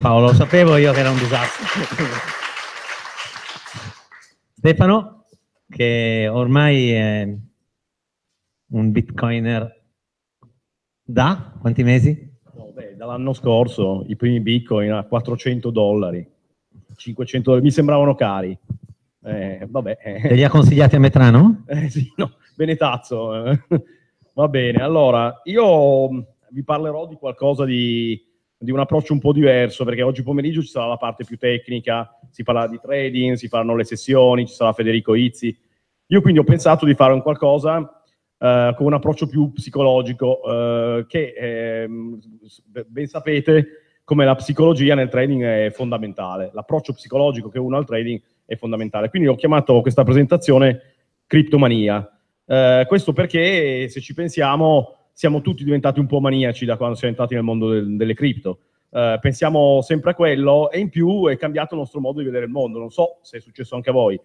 Paolo, lo sapevo io che era un disastro. Stefano, che ormai è un bitcoiner da quanti mesi? No, dall'anno scorso i primi bitcoin a 400 dollari, 500 dollari, mi sembravano cari. Eh, vabbè. Eh. Te li ha consigliati a Metrano? Eh, sì, no, Benetazzo. Va bene, allora, io mm, vi parlerò di qualcosa di di un approccio un po' diverso, perché oggi pomeriggio ci sarà la parte più tecnica, si parla di trading, si faranno le sessioni, ci sarà Federico Izzi. Io quindi ho pensato di fare un qualcosa eh, con un approccio più psicologico, eh, che eh, ben sapete come la psicologia nel trading è fondamentale, l'approccio psicologico che uno ha al trading è fondamentale. Quindi ho chiamato questa presentazione Criptomania. Eh, questo perché, se ci pensiamo, siamo tutti diventati un po' maniaci da quando siamo entrati nel mondo del, delle cripto. Uh, pensiamo sempre a quello e in più è cambiato il nostro modo di vedere il mondo. Non so se è successo anche a voi.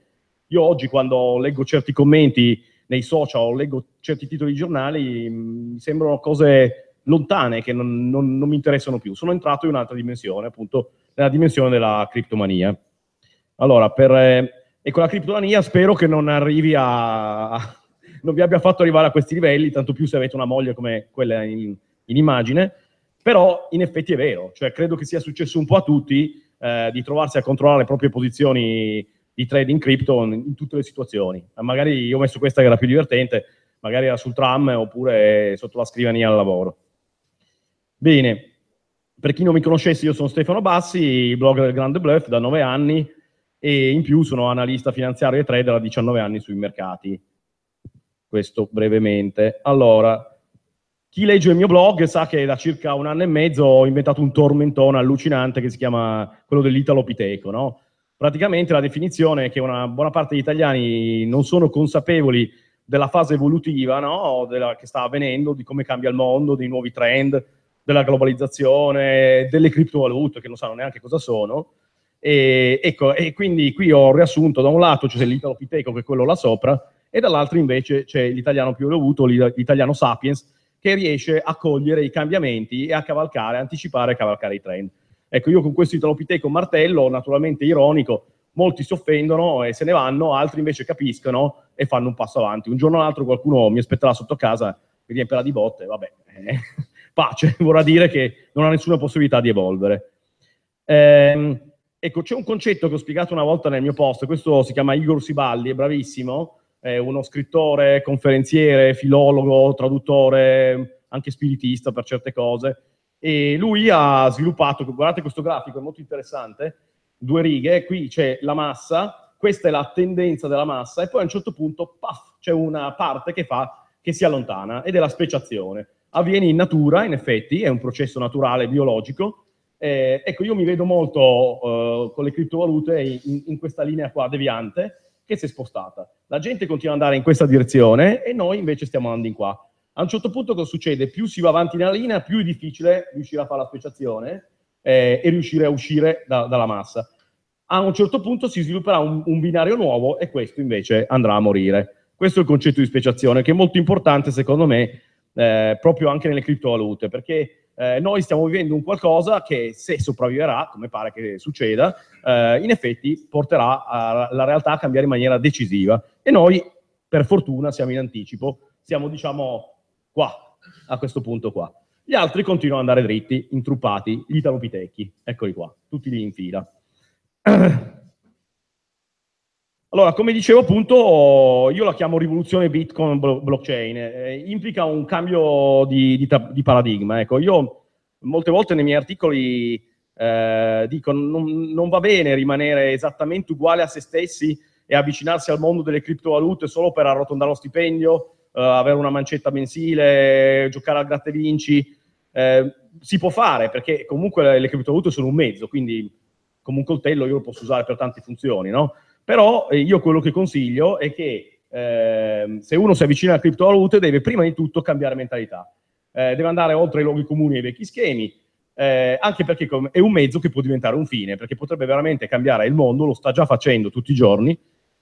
Io oggi quando leggo certi commenti nei social o leggo certi titoli di giornali mm, mi sembrano cose lontane che non, non, non mi interessano più. Sono entrato in un'altra dimensione, appunto nella dimensione della criptomania. Allora, per, eh, e con la criptomania spero che non arrivi a, a non vi abbia fatto arrivare a questi livelli, tanto più se avete una moglie come quella in, in immagine, però in effetti è vero, cioè credo che sia successo un po' a tutti eh, di trovarsi a controllare le proprie posizioni di trading in crypto in tutte le situazioni. Magari io ho messo questa che era più divertente, magari era sul tram oppure sotto la scrivania al lavoro. Bene, per chi non mi conoscesse io sono Stefano Bassi, blogger del Grande Bluff da 9 anni e in più sono analista finanziario e trader da 19 anni sui mercati questo brevemente. Allora, chi legge il mio blog sa che da circa un anno e mezzo ho inventato un tormentone allucinante che si chiama quello dell'italopiteco, no? Praticamente la definizione è che una buona parte degli italiani non sono consapevoli della fase evolutiva no? della, che sta avvenendo, di come cambia il mondo, dei nuovi trend, della globalizzazione, delle criptovalute che non sanno neanche cosa sono. E, ecco, e quindi qui ho riassunto da un lato c'è cioè l'Italo Piteco che è quello là sopra, e dall'altro invece c'è l'italiano più evoluto, l'italiano sapiens, che riesce a cogliere i cambiamenti e a cavalcare, anticipare e cavalcare i trend. Ecco, io con questo italopiteco martello, naturalmente ironico, molti si offendono e se ne vanno, altri invece capiscono e fanno un passo avanti. Un giorno o l'altro qualcuno mi aspetterà sotto casa, mi riempirà di botte, vabbè, eh, pace, vorrà dire che non ha nessuna possibilità di evolvere. Ehm, ecco, c'è un concetto che ho spiegato una volta nel mio post, questo si chiama Igor Siballi, è bravissimo, eh, uno scrittore, conferenziere, filologo, traduttore, anche spiritista per certe cose. E lui ha sviluppato, guardate questo grafico, è molto interessante, due righe, qui c'è la massa, questa è la tendenza della massa, e poi a un certo punto, paf, c'è una parte che, fa, che si allontana, ed è la speciazione. Avviene in natura, in effetti, è un processo naturale, biologico, eh, ecco, io mi vedo molto eh, con le criptovalute in, in questa linea qua deviante, che si è spostata. La gente continua ad andare in questa direzione e noi invece stiamo andando in qua. A un certo punto cosa succede? Più si va avanti nella linea, più è difficile riuscire a fare la speciazione eh, e riuscire a uscire da, dalla massa. A un certo punto si svilupperà un, un, binario nuovo e questo invece andrà a morire. Questo è il concetto di speciazione che è molto importante secondo me eh, proprio anche nelle criptovalute perché eh, noi stiamo vivendo un qualcosa che se sopravviverà, come pare che succeda, eh, in effetti porterà a, la realtà a cambiare in maniera decisiva. E noi, per fortuna, siamo in anticipo, siamo diciamo qua, a questo punto qua. Gli altri continuano ad andare dritti, intruppati, gli italopitechi, eccoli qua, tutti lì in fila. Allora, come dicevo appunto, io la chiamo rivoluzione Bitcoin blockchain, eh, implica un cambio di, di, di, paradigma. Ecco, io molte volte nei miei articoli eh, dico non, non va bene rimanere esattamente uguale a se stessi e avvicinarsi al mondo delle criptovalute solo per arrotondare lo stipendio, eh, avere una mancetta mensile, giocare al gratte vinci. Eh, si può fare perché comunque le, le criptovalute sono un mezzo, quindi come un coltello io lo posso usare per tante funzioni, no? Però eh, io quello che consiglio è che eh, se uno si avvicina a criptovalute deve prima di tutto cambiare mentalità. Eh, deve andare oltre i luoghi comuni e i vecchi schemi, eh, anche perché è un mezzo che può diventare un fine, perché potrebbe veramente cambiare il mondo, lo sta già facendo tutti i giorni,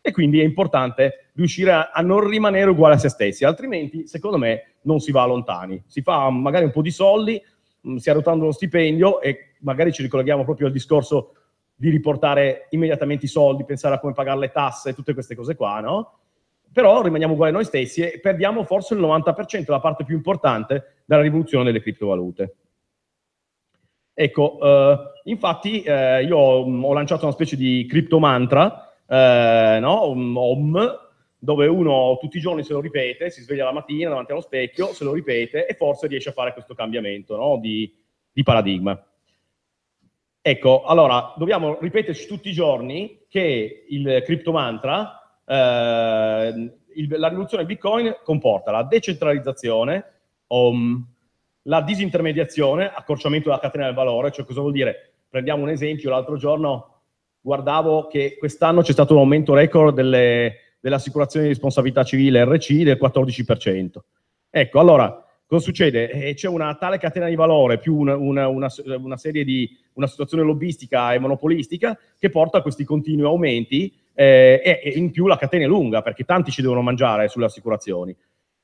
e quindi è importante riuscire a, a, non rimanere uguali a se stessi, altrimenti secondo me non si va lontani, si fa magari un po' di soldi, mh, mm, si arrotando uno stipendio e magari ci ricolleghiamo proprio al discorso di riportare immediatamente i soldi, pensare a come pagare le tasse, tutte queste cose qua, no? Però rimaniamo uguali noi stessi e perdiamo forse il 90%, la parte più importante della rivoluzione delle criptovalute. Ecco, eh, infatti eh, io mm, ho lanciato una specie di criptomantra, eh, no? OM, dove uno tutti i giorni se lo ripete, si sveglia la mattina davanti allo specchio, se lo ripete e forse riesce a fare questo cambiamento no? di, di paradigma. Ecco, allora, dobbiamo ripeterci tutti i giorni che il criptomantra, eh, il, la rivoluzione Bitcoin comporta la decentralizzazione, um, la disintermediazione, accorciamento della catena del valore, cioè cosa vuol dire? Prendiamo un esempio, l'altro giorno guardavo che quest'anno c'è stato un aumento record delle, dell'assicurazione di responsabilità civile RC del 14%. Ecco, allora, Cosa succede? Eh, c'è una tale catena di valore più una, una, una, una, serie di una situazione lobbistica e monopolistica che porta a questi continui aumenti eh, e, e, in più la catena è lunga perché tanti ci devono mangiare sulle assicurazioni.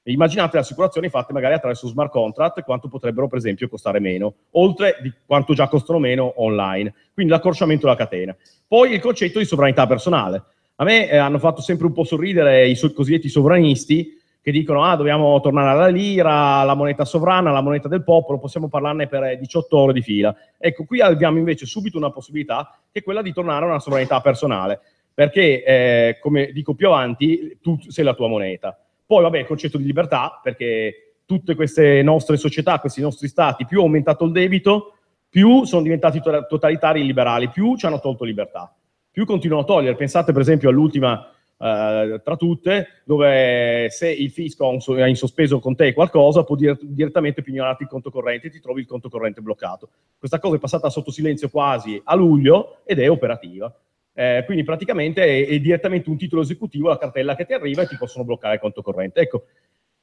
immaginate le assicurazioni fatte magari attraverso smart contract quanto potrebbero per esempio costare meno, oltre di quanto già costano meno online. Quindi l'accorciamento della catena. Poi il concetto di sovranità personale. A me eh, hanno fatto sempre un po' sorridere i so- cosiddetti sovranisti che dicono ah dobbiamo tornare alla lira, alla moneta sovrana, alla moneta del popolo, possiamo parlarne per 18 eh, ore di fila. Ecco, qui abbiamo invece subito una possibilità che è quella di tornare a una sovranità personale, perché eh, come dico più avanti, tu sei la tua moneta. Poi vabbè il concetto di libertà, perché tutte queste nostre società, questi nostri stati, più ha aumentato il debito, più sono diventati totalitari e liberali, più ci hanno tolto libertà, più continuano a togliere. Pensate per esempio all'ultima eh, tra tutte, dove se il fisco ha in sospeso con te qualcosa può dire, direttamente pignorarti il conto corrente e ti trovi il conto corrente bloccato. Questa cosa è passata sotto silenzio quasi a luglio ed è operativa. Eh, quindi praticamente è, è, direttamente un titolo esecutivo la cartella che ti arriva e ti possono bloccare il conto corrente. Ecco,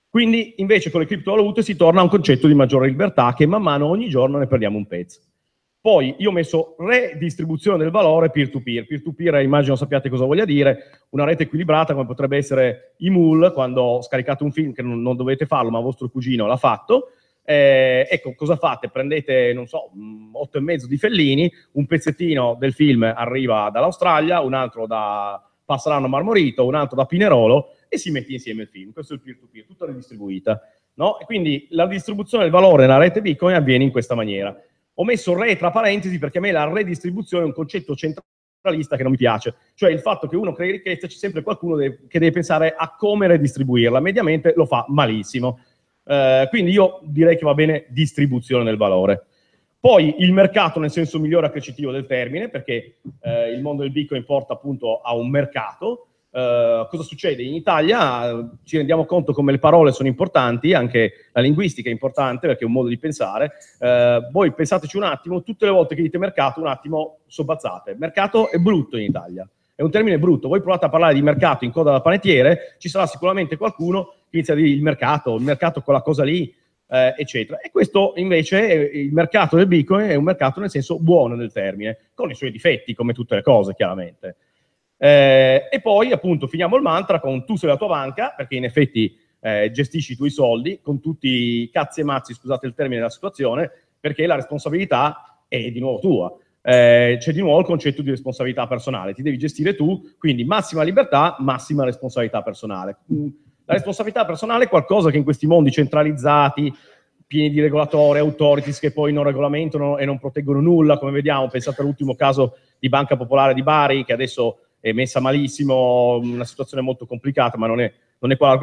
quindi invece con le criptovalute si torna a un concetto di maggiore libertà che man mano ogni giorno ne perdiamo un pezzo. Poi io ho messo redistribuzione del valore peer-to-peer. Peer-to-peer eh, immagino sappiate cosa voglia dire, una rete equilibrata come potrebbe essere Imul, quando scaricate un film, che non, non dovete farlo, ma vostro cugino l'ha fatto, eh, ecco, cosa fate? Prendete, non so, 8,5 mm, di Fellini, un pezzettino del film arriva dall'Australia, un altro da Passaranno Marmorito, un altro da Pinerolo e si mette insieme il film. Questo è il peer-to-peer, tutta redistribuita. No? E quindi la distribuzione del valore nella rete Bitcoin avviene in questa maniera. Ho messo re tra parentesi perché a me la redistribuzione è un concetto centralista che non mi piace, cioè il fatto che uno crei ricchezza c'è sempre qualcuno che deve pensare a come redistribuirla, mediamente lo fa malissimo. Eh, quindi io direi che va bene distribuzione del valore. Poi il mercato nel senso migliore accrescitivo del termine, perché eh, il mondo del Bitcoin porta appunto a un mercato, eh, cosa succede? In Italia eh, ci rendiamo conto come le parole sono importanti, anche la linguistica è importante perché è un modo di pensare. Uh, voi pensateci un attimo, tutte le volte che dite mercato, un attimo sobbazzate. Mercato è brutto in Italia, è un termine brutto. Voi provate a parlare di mercato in coda da panettiere, ci sarà sicuramente qualcuno che inizia a dire il mercato, il mercato quella cosa lì, eh, eccetera. E questo invece è, il mercato del Bitcoin è un mercato nel senso buono del termine, con i suoi difetti come tutte le cose chiaramente. Eh, e poi appunto finiamo il mantra con tu sei la tua banca, perché in effetti eh, gestisci i tuoi soldi con tutti i cazzi e mazzi, scusate il termine della situazione, perché la responsabilità è di nuovo tua. Eh, c'è di nuovo il concetto di responsabilità personale, ti devi gestire tu, quindi massima libertà, massima responsabilità personale. Mm, la responsabilità personale è qualcosa che in questi mondi centralizzati, pieni di regolatori, authorities che poi non regolamentano e non proteggono nulla, come vediamo, pensate all'ultimo caso di Banca Popolare di Bari, che adesso è messa malissimo, una situazione molto complicata, ma non è, non è qua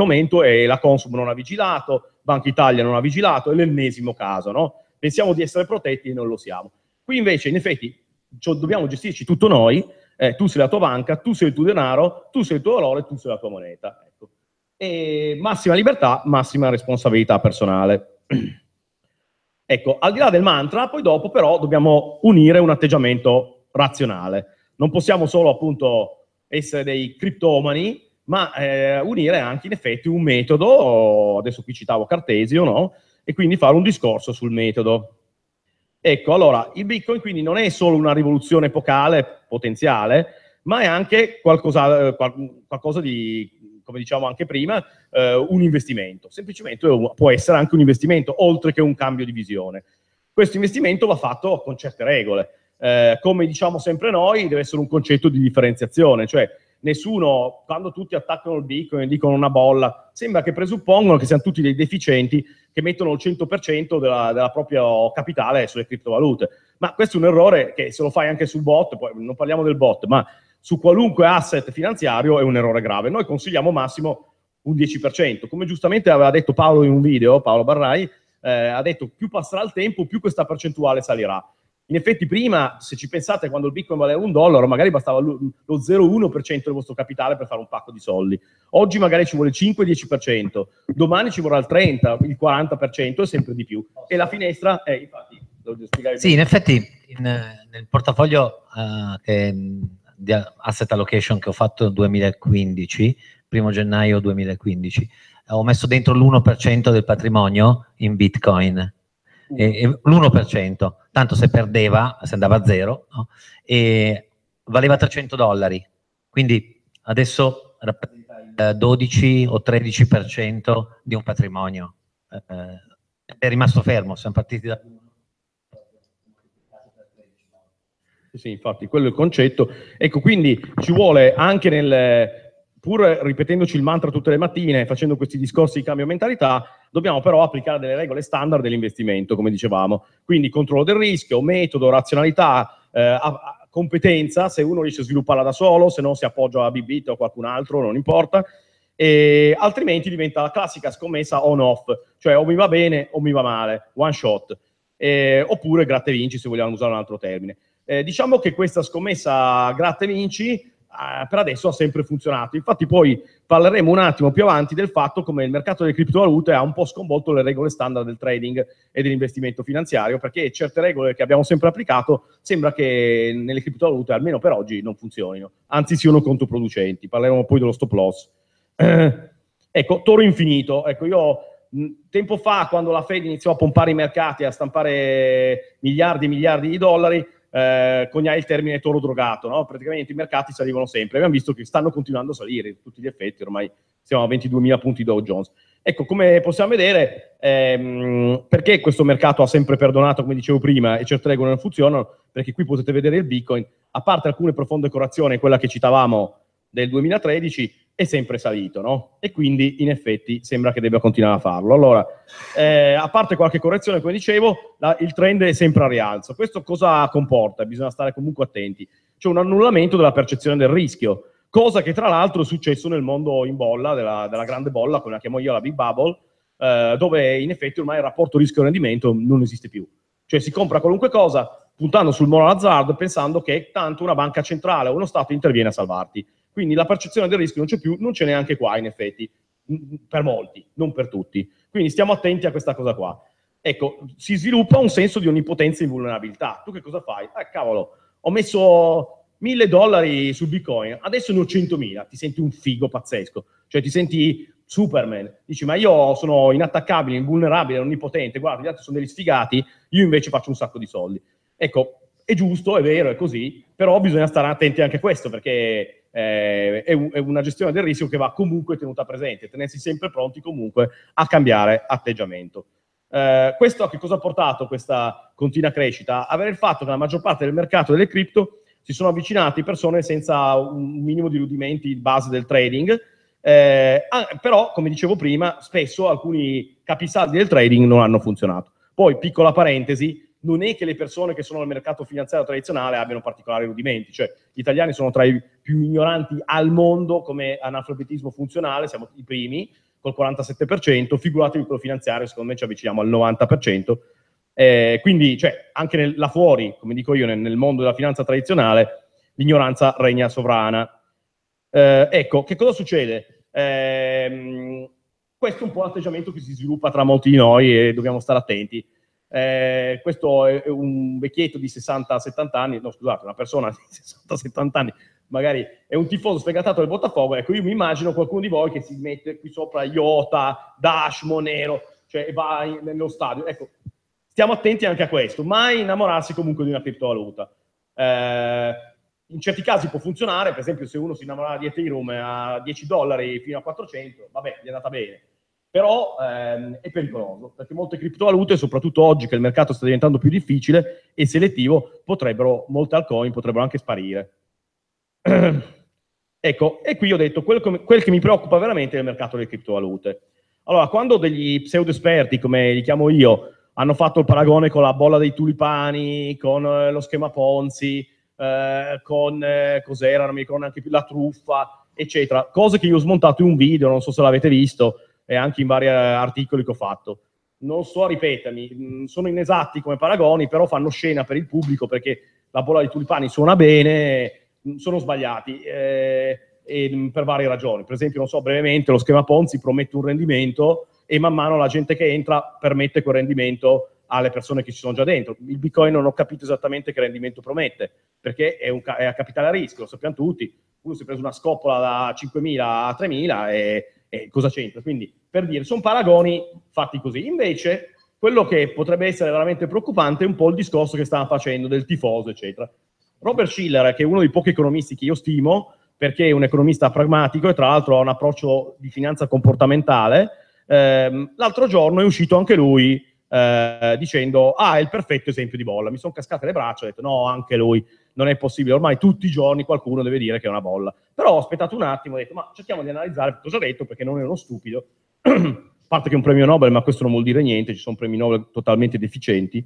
e la Consum non ha vigilato, Banca Italia non ha vigilato, è l'ennesimo caso, no? Pensiamo di essere protetti e non lo siamo. Qui invece, in effetti, dobbiamo gestirci tutto noi, eh, tu sei la tua banca, tu sei il tuo denaro, tu sei il tuo valore, tu sei la tua moneta. Ecco. E massima libertà, massima responsabilità personale. ecco, al di là del mantra, poi dopo però dobbiamo unire un atteggiamento razionale non possiamo solo appunto essere dei criptomani, ma eh, unire anche in effetti un metodo, adesso qui citavo Cartesio, no? e quindi fare un discorso sul metodo. Ecco, allora, il Bitcoin quindi non è solo una rivoluzione epocale, potenziale, ma è anche qualcosa, eh, qualcosa di, come diciamo anche prima, eh, un investimento. Semplicemente può essere anche un investimento, oltre che un cambio di visione. Questo investimento va fatto con certe regole eh, come diciamo sempre noi, deve essere un concetto di differenziazione, cioè nessuno, quando tutti attaccano il Bitcoin e dicono una bolla, sembra che presuppongono che siano tutti dei deficienti che mettono il 100% della, della propria capitale sulle criptovalute. Ma questo è un errore che se lo fai anche sul bot, poi non parliamo del bot, ma su qualunque asset finanziario è un errore grave. Noi consigliamo massimo un 10%. Come giustamente aveva detto Paolo in un video, Paolo Barrai, eh, ha detto più passerà il tempo, più questa percentuale salirà. In effetti prima, se ci pensate, quando il Bitcoin valeva un dollaro, magari bastava lo 0,1% del vostro capitale per fare un pacco di soldi. Oggi magari ci vuole il 5-10%, domani ci vorrà il 30, il 40% e sempre di più. E la finestra è, infatti, devo spiegare. Sì, in effetti in, nel portafoglio uh, che, di asset allocation che ho fatto nel 2015, primo gennaio 2015, eh, ho messo dentro l'1% del patrimonio in Bitcoin l'1%, tanto se perdeva, se andava a zero, no? valeva 300 dollari, quindi adesso rappresenta il 12 o 13% di un patrimonio. Eh, eh, è rimasto fermo, siamo partiti da... Sì, infatti, quello è il concetto. Ecco, quindi ci vuole anche nel pur ripetendoci il mantra tutte le mattine, facendo questi discorsi di cambio mentalità, dobbiamo però applicare delle regole standard dell'investimento, come dicevamo. Quindi controllo del rischio, metodo, razionalità, eh, a, a, competenza, se uno riesce a svilupparla da solo, se no si appoggia a Bibit o a qualcun altro, non importa. E altrimenti diventa la classica scommessa on-off, cioè o mi va bene o mi va male, one shot, eh, oppure gratte vinci se vogliamo usare un altro termine. Eh, diciamo che questa scommessa gratte vinci eh, per adesso ha sempre funzionato. Infatti poi parleremo un attimo più avanti del fatto come il mercato delle criptovalute ha un po' sconvolto le regole standard del trading e dell'investimento finanziario, perché certe regole che abbiamo sempre applicato sembra che nelle criptovalute, almeno per oggi, non funzionino, anzi siano controproducenti. Parleremo poi dello stop loss. Eh, ecco, toro infinito. Ecco, io tempo fa, quando la Fed iniziò a pompare i mercati, a stampare miliardi e miliardi di dollari, eh, coniai il termine toro drogato, no? praticamente i mercati salivano sempre, abbiamo visto che stanno continuando a salire tutti gli effetti, ormai siamo a 22.000 punti Dow Jones. Ecco, come possiamo vedere, ehm, perché questo mercato ha sempre perdonato, come dicevo prima, e certe regole non funzionano, perché qui potete vedere il Bitcoin, a parte alcune profonde correzioni, quella che citavamo del 2013, è sempre salito, no? E quindi in effetti sembra che debba continuare a farlo. Allora, eh, a parte qualche correzione, come dicevo, la, il trend è sempre a rialzo. Questo cosa comporta? Bisogna stare comunque attenti. C'è un annullamento della percezione del rischio, cosa che tra l'altro è successo nel mondo in bolla, della, della grande bolla, come la chiamo io la Big Bubble, eh, dove in effetti ormai il rapporto rischio-rendimento non esiste più. Cioè si compra qualunque cosa puntando sul moral hazard pensando che tanto una banca centrale o uno Stato interviene a salvarti quindi la percezione del rischio non c'è più, non c'è neanche qua in effetti, per molti, non per tutti. Quindi stiamo attenti a questa cosa qua. Ecco, si sviluppa un senso di onnipotenza e invulnerabilità. Tu che cosa fai? Ah, cavolo, ho messo mille dollari su Bitcoin, adesso ne ho 100.000, ti senti un figo pazzesco, cioè ti senti Superman, dici ma io sono inattaccabile, invulnerabile, onnipotente, guarda gli altri sono degli sfigati, io invece faccio un sacco di soldi. Ecco, è giusto, è vero, è così, però bisogna stare attenti anche a questo perché eh, è, una gestione del rischio che va comunque tenuta presente, tenersi sempre pronti comunque a cambiare atteggiamento. Eh, questo a che cosa ha portato questa continua crescita? Avere il fatto che la maggior parte del mercato delle cripto si sono avvicinati persone senza un minimo di rudimenti base del trading, eh, però come dicevo prima spesso alcuni capisaldi del trading non hanno funzionato. Poi, piccola parentesi, non è che le persone che sono al mercato finanziario tradizionale abbiano particolari rudimenti, cioè gli italiani sono tra i più ignoranti al mondo come analfabetismo funzionale, siamo i primi col 47%, figuratevi quello finanziario, secondo me ci avviciniamo al 90%, eh, quindi cioè, anche nel, là fuori, come dico io, nel, nel mondo della finanza tradizionale, l'ignoranza regna sovrana. Eh, ecco, che cosa succede? Eh, questo è un po' l'atteggiamento che si sviluppa tra molti di noi e dobbiamo stare attenti. Eh, questo è un vecchietto di 60-70 anni, no scusate, una persona di 60-70 anni, magari è un tifoso sfegatato del Botafogo, ecco io mi immagino qualcuno di voi che si mette qui sopra Iota, Dash, Monero, cioè va in, nello stadio, ecco, stiamo attenti anche a questo, mai innamorarsi comunque di una criptovaluta. Eh, in certi casi può funzionare, per esempio se uno si innamorava di Ethereum a 10 dollari fino a 400, vabbè, gli è andata bene però ehm, è pericoloso, perché molte criptovalute, soprattutto oggi che il mercato sta diventando più difficile e selettivo, potrebbero, molte altcoin potrebbero anche sparire. ecco, e qui ho detto, quel, quel che mi preoccupa veramente è il mercato delle criptovalute. Allora, quando degli pseudo-esperti, come li chiamo io, hanno fatto il paragone con la bolla dei tulipani, con eh, lo schema Ponzi, eh, con eh, cos'era, non mi ricordo neanche più, la truffa, eccetera, cose che io ho smontato in un video, non so se l'avete visto, e anche in vari eh, articoli che ho fatto. Non so ripetermi, mm, sono inesatti come paragoni, però fanno scena per il pubblico perché la bolla di tulipani suona bene, mm, sono sbagliati eh, e, mm, per varie ragioni. Per esempio, non so, brevemente, lo schema Ponzi promette un rendimento e man mano la gente che entra permette quel rendimento alle persone che ci sono già dentro. Il Bitcoin non ho capito esattamente che rendimento promette, perché è, un, è a capitale a rischio, lo sappiamo tutti. Uno si è preso una scopola da 5.000 a 3.000 e eh, cosa c'entra? Quindi, per dire, sono paragoni fatti così. Invece, quello che potrebbe essere veramente preoccupante è un po' il discorso che stava facendo del tifoso, eccetera. Robert Schiller, che è uno dei pochi economisti che io stimo, perché è un economista pragmatico e tra l'altro ha un approccio di finanza comportamentale, ehm, l'altro giorno è uscito anche lui eh, dicendo, ah, è il perfetto esempio di bolla, mi sono cascate le braccia, ho detto, no, anche lui non è possibile, ormai tutti i giorni qualcuno deve dire che è una bolla. Però ho aspettato un attimo, ho detto, ma cerchiamo di analizzare cosa ha detto, perché non è uno stupido, a parte che è un premio Nobel, ma questo non vuol dire niente, ci sono premi Nobel totalmente deficienti.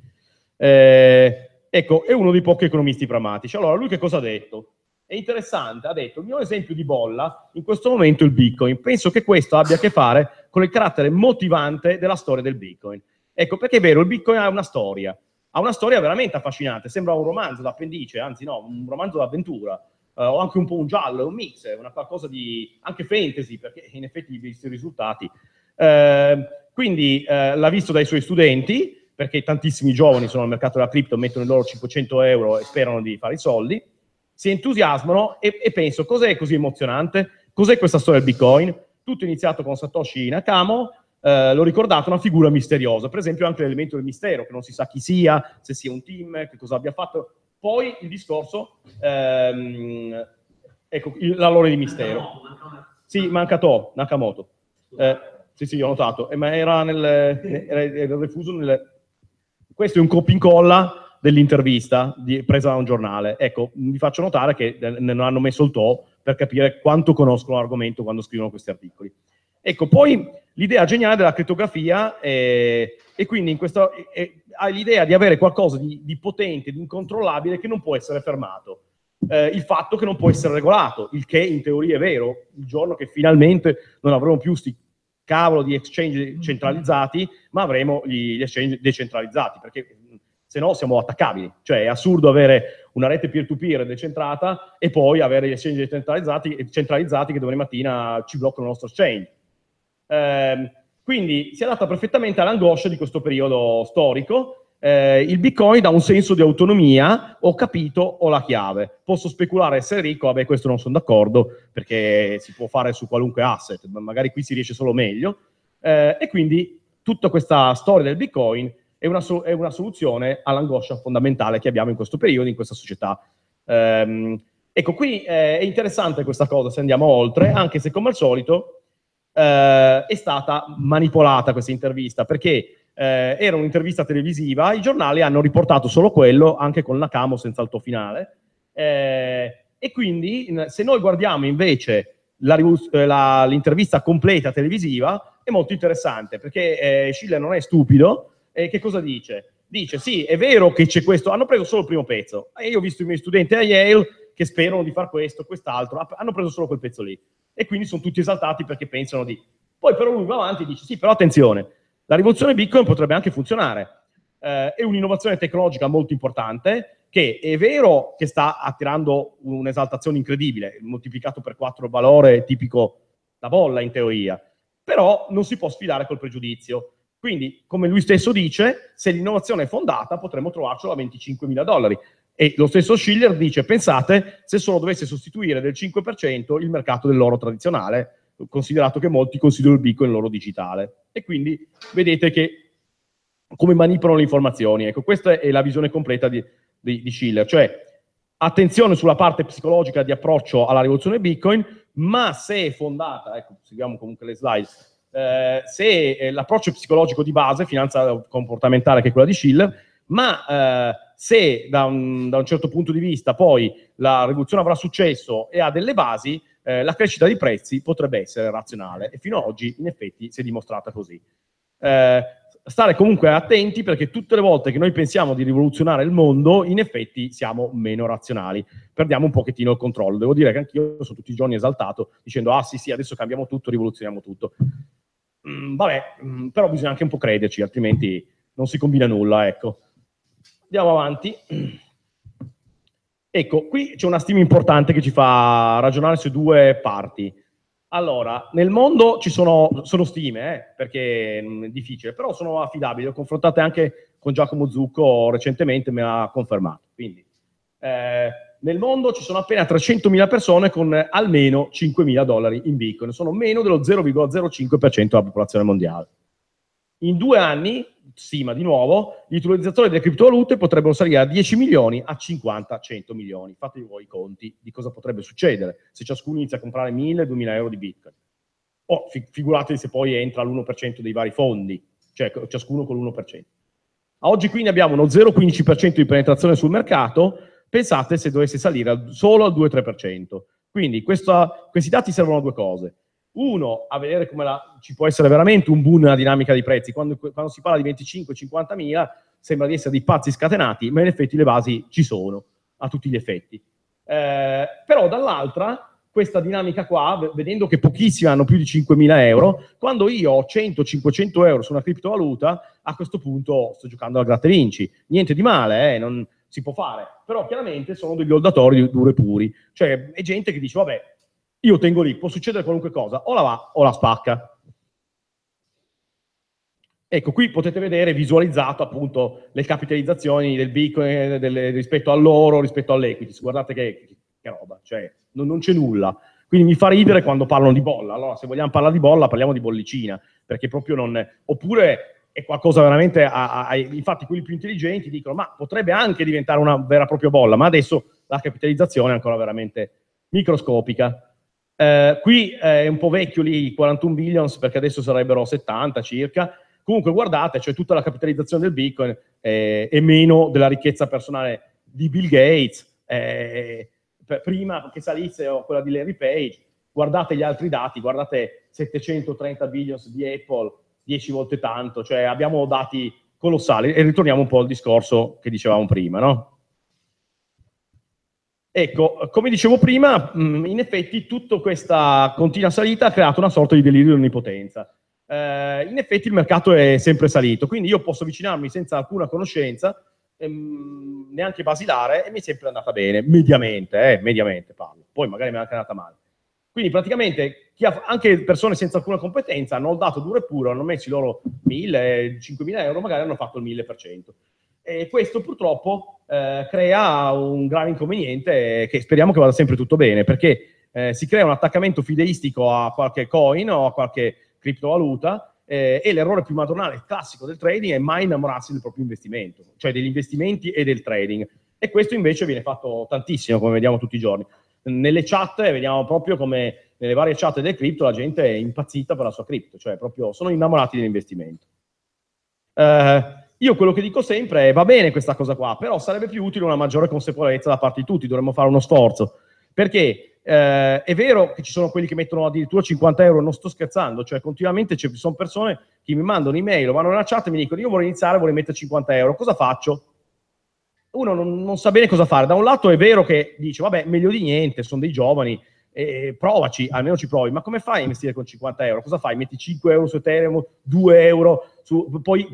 Eh, ecco, è uno dei pochi economisti pragmatici. Allora, lui che cosa ha detto? È interessante, ha detto, il mio esempio di bolla, in questo momento il Bitcoin, penso che questo abbia a che fare con il carattere motivante della storia del Bitcoin. Ecco, perché è vero, il Bitcoin ha una storia, ha una storia veramente affascinante, sembra un romanzo d'appendice, anzi no, un romanzo d'avventura, eh, o anche un po' un giallo, un mix, una qualcosa di anche fantasy, perché in effetti gli visto i risultati. Eh, quindi eh, l'ha visto dai suoi studenti, perché tantissimi giovani sono al mercato della cripto, mettono i loro 500 euro e sperano di fare i soldi, si entusiasmano e, e penso, cos'è così emozionante? Cos'è questa storia del Bitcoin? Tutto iniziato con Satoshi Nakamo, eh, l'ho ricordato, una figura misteriosa. Per esempio anche l'elemento del mistero, che non si sa chi sia, se sia un team, che cosa abbia fatto. Poi il discorso, ehm, ecco, il, di mistero. Sì, manca To, Nakamoto. Eh, sì, sì, ho notato, eh, ma era, nel, era, era refuso nel... Questo è un copia incolla dell'intervista presa da un giornale. Ecco, vi faccio notare che eh, non hanno messo il to per capire quanto conoscono l'argomento quando scrivono questi articoli. Ecco, poi l'idea geniale della crittografia è, eh, e quindi questo, è, eh, eh, hai l'idea di avere qualcosa di, di, potente, di incontrollabile che non può essere fermato. Eh, il fatto che non può essere regolato, il che in teoria è vero, il giorno che finalmente non avremo più questi cavolo di exchange mm-hmm. centralizzati, ma avremo gli, gli exchange decentralizzati, perché mm, se no siamo attaccabili, cioè è assurdo avere una rete peer-to-peer decentrata e poi avere gli exchange decentralizzati, decentralizzati che domani mattina ci bloccano il nostro exchange eh, quindi si adatta perfettamente all'angoscia di questo periodo storico. Eh, il Bitcoin dà un senso di autonomia, ho capito, ho la chiave. Posso speculare, essere ricco, vabbè questo non sono d'accordo, perché si può fare su qualunque asset, ma magari qui si riesce solo meglio. Eh, e quindi tutta questa storia del Bitcoin è una, so è una soluzione all'angoscia fondamentale che abbiamo in questo periodo, in questa società. Eh, ecco, qui eh, è interessante questa cosa, se andiamo oltre, anche se come al solito eh, è stata manipolata questa intervista, perché eh, era un'intervista televisiva, i giornali hanno riportato solo quello, anche con Nakamo senza il tuo finale, eh, e quindi se noi guardiamo invece eh, l'intervista completa televisiva è molto interessante, perché eh, Schiller non è stupido, e che cosa dice? Dice, sì, è vero che c'è questo, hanno preso solo il primo pezzo, e io ho visto i miei studenti a Yale che sperano di fare questo, quest'altro, hanno preso solo quel pezzo lì. E quindi sono tutti esaltati perché pensano di... Poi però lui va avanti e dice, sì, però attenzione, la rivoluzione Bitcoin potrebbe anche funzionare. Eh, è un'innovazione tecnologica molto importante che è vero che sta attirando un'esaltazione incredibile, moltiplicato per quattro il valore tipico da bolla in teoria, però non si può sfidare col pregiudizio. Quindi, come lui stesso dice, se l'innovazione è fondata potremmo trovarcelo a 25 mila dollari. E lo stesso Schiller dice, pensate, se solo dovesse sostituire del 5% il mercato dell'oro tradizionale, considerato che molti considerano il Bitcoin l'oro digitale. E quindi vedete che come manipolano le informazioni. Ecco, questa è la visione completa di, di, di Schiller. Cioè, attenzione sulla parte psicologica di approccio alla rivoluzione Bitcoin, ma se è fondata, ecco, seguiamo comunque le slide, eh, se eh, l'approccio psicologico di base, finanza comportamentale che è quella di Schiller, ma eh, se da un, da un, certo punto di vista poi la rivoluzione avrà successo e ha delle basi, eh, la crescita dei prezzi potrebbe essere razionale e fino ad oggi in effetti si è dimostrata così. Eh, stare comunque attenti perché tutte le volte che noi pensiamo di rivoluzionare il mondo, in effetti siamo meno razionali, perdiamo un pochettino il controllo. Devo dire che anch'io sono tutti i giorni esaltato dicendo ah sì sì adesso cambiamo tutto, rivoluzioniamo tutto. Mm, vabbè, mm, però bisogna anche un po' crederci, altrimenti non si combina nulla, ecco. Andiamo avanti. Ecco, qui c'è una stima importante che ci fa ragionare su due parti. Allora, nel mondo ci sono, sono stime, eh, perché mm, è difficile, però sono affidabili. Ho confrontato anche con Giacomo Zucco recentemente, me l'ha confermato. Quindi, eh, nel mondo ci sono appena 300.000 persone con almeno 5.000 dollari in Bitcoin, sono meno dello 0,05% della popolazione mondiale. In due anni, stima di nuovo, gli utilizzatori delle criptovalute potrebbero salire da 10 milioni a 50, 100 milioni. Fatevi voi i conti di cosa potrebbe succedere se ciascuno inizia a comprare 1000, 2000 euro di Bitcoin. O fi- figuratevi se poi entra l'1% dei vari fondi, cioè ciascuno con l'1%. A oggi quindi abbiamo uno 0,15% di penetrazione sul mercato, pensate se dovesse salire solo al 2-3%. Quindi questa, questi dati servono a due cose. Uno, a vedere come la, ci può essere veramente un boom nella dinamica dei prezzi. Quando, quando si parla di 25-50 mila sembra di essere dei pazzi scatenati, ma in effetti le basi ci sono, a tutti gli effetti. Eh, però dall'altra, questa dinamica qua, vedendo che pochissimi hanno più di 5.000 euro, quando io ho 100-500 euro su una criptovaluta, a questo punto sto giocando alla gratta vinci. Niente di male, eh, non, si può fare, però chiaramente sono degli oldatori duri e puri. Cioè è gente che dice, vabbè, io tengo lì, può succedere qualunque cosa, o la va o la spacca. Ecco, qui potete vedere visualizzato appunto le capitalizzazioni del Bitcoin del, rispetto all'oro, rispetto all'equities. Guardate che, che roba, cioè non, non c'è nulla. Quindi mi fa ridere quando parlano di bolla. Allora, se vogliamo parlare di bolla, parliamo di bollicina, perché proprio non... Oppure è qualcosa veramente... A, a, infatti quelli più intelligenti dicono, ma potrebbe anche diventare una vera e propria bolla, ma adesso la capitalizzazione è ancora veramente microscopica. Eh, qui eh, è un po' vecchio lì i 41 billions perché adesso sarebbero 70 circa. Comunque guardate, cioè tutta la capitalizzazione del Bitcoin eh, è meno della ricchezza personale di Bill Gates, eh, prima che salisse quella di Larry Page. Guardate gli altri dati, guardate 730 billions di Apple, 10 volte tanto, cioè abbiamo dati colossali e ritorniamo un po' al discorso che dicevamo prima, no? Ecco, come dicevo prima, mm, in effetti tutta questa continua salita ha creato una sorta di delirio di onnipotenza. Eh, in effetti il mercato è sempre salito, quindi io posso avvicinarmi senza alcuna conoscenza, ehm, neanche basilare, e mi è sempre andata bene, mediamente, eh, mediamente parlo. Poi magari mi è anche andata male. Quindi praticamente ha, anche persone senza alcuna competenza hanno dato duro e puro, hanno messo i loro 1000, 5000 euro, magari hanno fatto il 1000%. E questo purtroppo eh, crea un grave inconveniente che speriamo che vada sempre tutto bene, perché eh, si crea un attaccamento fideistico a qualche coin o a qualche criptovaluta eh, e l'errore più madronale classico del trading è mai innamorarsi del proprio investimento, cioè degli investimenti e del trading. E questo invece viene fatto tantissimo, come vediamo tutti i giorni. Nelle chat eh, vediamo proprio come nelle varie chat del cripto la gente è impazzita per la sua cripto, cioè proprio sono innamorati dell'investimento. Eh, io quello che dico sempre è va bene questa cosa qua, però sarebbe più utile una maggiore consapevolezza da parte di tutti, dovremmo fare uno sforzo. Perché eh, è vero che ci sono quelli che mettono addirittura 50 euro, non sto scherzando, cioè continuamente ci sono persone che mi mandano email, o vanno nella chat e mi dicono io vorrei iniziare, vorrei mettere 50 euro, cosa faccio? Uno non, non sa bene cosa fare. Da un lato è vero che dice vabbè meglio di niente, sono dei giovani, eh, provaci, almeno ci provi, ma come fai a investire con 50 euro? Cosa fai? Metti 5 euro su Ethereum, 2 euro, su, poi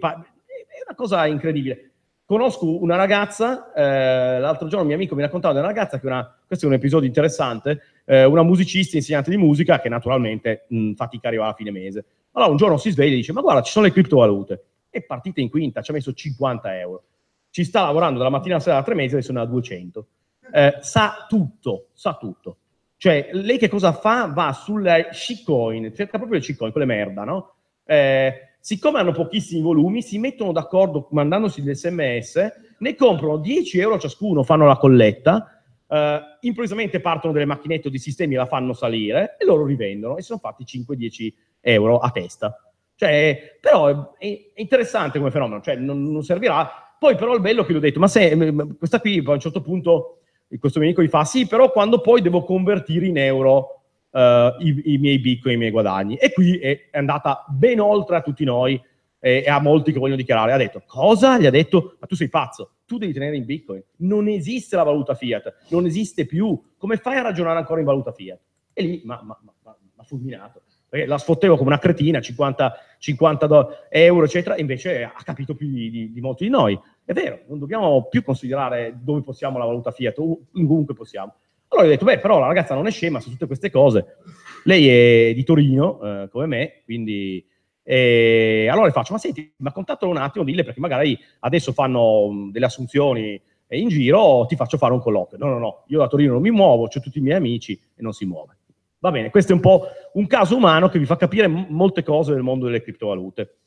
una cosa incredibile. Conosco una ragazza, eh, l'altro giorno un mio amico mi raccontava di una ragazza che una, questo è un episodio interessante, eh, una musicista insegnante di musica che naturalmente mh, fatica arrivava a fine mese. Allora un giorno si sveglia e dice, ma guarda, ci sono le criptovalute. È partita in quinta, ci ha messo 50 euro. Ci sta lavorando dalla mattina alla sera da tre mesi, adesso ne ha 200. Eh, sa tutto, sa tutto. Cioè, lei che cosa fa? Va sulle shitcoin, cerca proprio le shitcoin, quelle merda, no? Eh, siccome hanno pochissimi volumi, si mettono d'accordo mandandosi degli sms, ne comprano 10 euro ciascuno, fanno la colletta, eh, improvvisamente partono delle macchinette o di sistemi, la fanno salire e loro rivendono e sono fatti 5-10 euro a testa. Cioè, però è, interessante come fenomeno, cioè non, non, servirà. Poi però il bello che gli ho detto, ma se questa qui a un certo punto questo mio amico gli fa, sì, però quando poi devo convertire in euro eh, i, i, miei bitcoin, i miei guadagni. E qui è, è andata ben oltre a tutti noi e, e a molti che vogliono dichiarare. Ha detto, cosa? Gli ha detto, ma tu sei pazzo, tu devi tenere in bitcoin. Non esiste la valuta fiat, non esiste più. Come fai a ragionare ancora in valuta fiat? E lì, ma, ma, ma, ma, ma fulminato perché la sfottevo come una cretina, 50, 50 euro, eccetera, e invece ha capito più di, di, di, molti di noi. È vero, non dobbiamo più considerare dove possiamo la valuta fiat, ovunque possiamo. Allora ho detto, beh, però la ragazza non è scema, su tutte queste cose. Lei è di Torino, eh, come me, quindi... Eh, allora le faccio, ma senti, ma contattalo un attimo, dille, perché magari adesso fanno mm, delle assunzioni eh, in giro, ti faccio fare un colloquio. No, no, no, io da Torino non mi muovo, ho tutti i miei amici e non si muove. Va bene, questo è un po' un caso umano che vi fa capire molte cose del mondo delle criptovalute.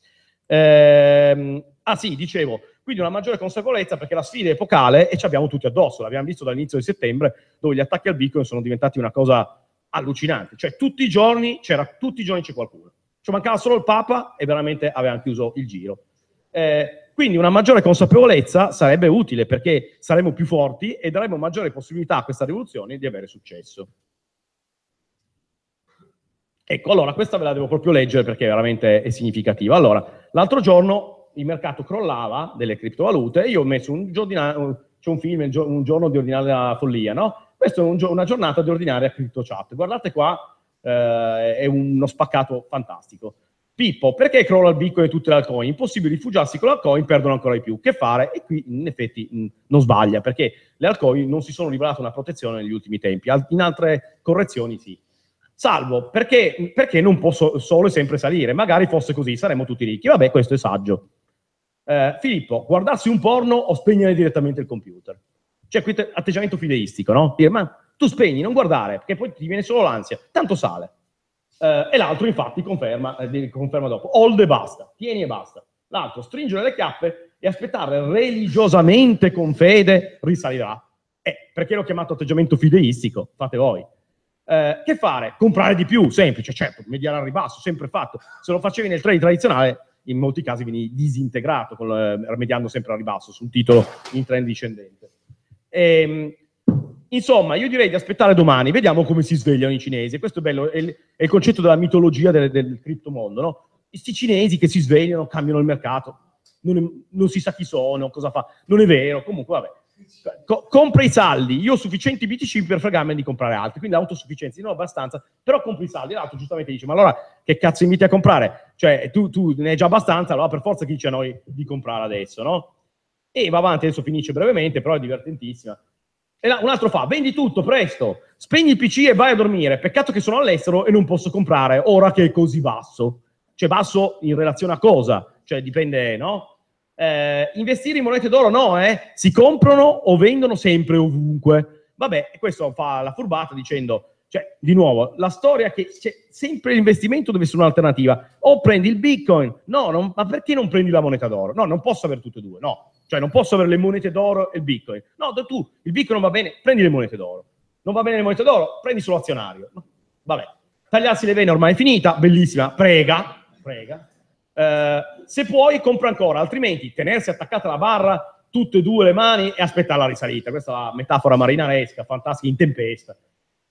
Eh, ah sì, dicevo, quindi una maggiore consapevolezza perché la sfida è epocale e ci abbiamo tutti addosso, l'abbiamo visto dall'inizio di settembre dove gli attacchi al Bitcoin sono diventati una cosa allucinante, cioè tutti i giorni c'era, tutti i giorni c'è qualcuno. ci mancava solo il Papa e veramente avevano chiuso il giro. Eh, quindi una maggiore consapevolezza sarebbe utile perché saremmo più forti e daremmo maggiore possibilità a questa rivoluzione di avere successo. Ecco, allora questa ve la devo proprio leggere perché veramente è significativa. Allora, l'altro giorno il mercato crollava delle criptovalute e io ho messo un giornale, c'è un film, un giorno di ordinare la follia, no? Questa è un, una giornata di ordinare a criptochat. Guardate qua, eh, è uno spaccato fantastico. Pippo, perché crolla il Bitcoin e tutte le altcoin? Impossibile rifugiarsi con le perdono ancora di più. Che fare? E qui in effetti mh, non sbaglia, perché le altcoin non si sono rivelate una protezione negli ultimi tempi, in altre correzioni sì. Salvo, perché, perché non posso solo e sempre salire? Magari fosse così, saremmo tutti ricchi. Vabbè, questo è saggio eh, Filippo, guardarsi un porno o spegnere direttamente il computer? Cioè, questo atteggiamento fideistico, no? Dire, ma tu spegni, non guardare, perché poi ti viene solo l'ansia, tanto sale. Eh, e l'altro, infatti, conferma, eh, conferma dopo, hold e basta, tieni e basta. L'altro, stringere le chiappe e aspettare religiosamente con fede risalirà. Eh, perché l'ho chiamato atteggiamento fideistico? Fate voi. Eh, che fare? Comprare di più, semplice, certo, mediare al ribasso, sempre fatto. Se lo facevi nel trade tradizionale, in molti casi vieni disintegrato, col, ehm, remediando sempre al ribasso su un titolo in trend discendente. E, ehm, insomma, io direi di aspettare domani, vediamo come si svegliano i cinesi. Questo è bello, è il, è il concetto della mitologia del, del criptomondo, no? Questi cinesi che si svegliano, cambiano il mercato, non, è, non si sa chi sono, cosa fa, non è vero, comunque vabbè. Co compra i saldi, io ho sufficienti BTC per fregarmi di comprare altri, quindi autosufficienza, non abbastanza, però compri i saldi, l'altro giustamente dice, ma allora che cazzo inviti a comprare? Cioè tu, tu ne hai già abbastanza, allora per forza chi dice a noi di comprare adesso, no? E va avanti, adesso finisce brevemente, però è divertentissima. E là, un altro fa, vendi tutto, presto, spegni il PC e vai a dormire, peccato che sono all'estero e non posso comprare, ora che è così basso. Cioè basso in relazione a cosa? Cioè dipende, no? Eh, investire in monete d'oro no, eh? si comprano o vendono sempre ovunque. Vabbè, questo fa la furbata dicendo, cioè, di nuovo, la storia che c'è sempre l'investimento deve essere un'alternativa. O prendi il bitcoin, no, non, ma perché non prendi la moneta d'oro? No, non posso avere tutte e due, no. Cioè, non posso avere le monete d'oro e il bitcoin. No, tu, il bitcoin non va bene, prendi le monete d'oro. Non va bene le monete d'oro, prendi solo azionario. Vabbè, tagliarsi le vene ormai è finita, bellissima, prega, prega. Eh, se puoi, compra ancora, altrimenti tenersi attaccata alla barra tutte e due le mani e aspettare la risalita. Questa è la metafora marinaresca, fantastica, in tempesta.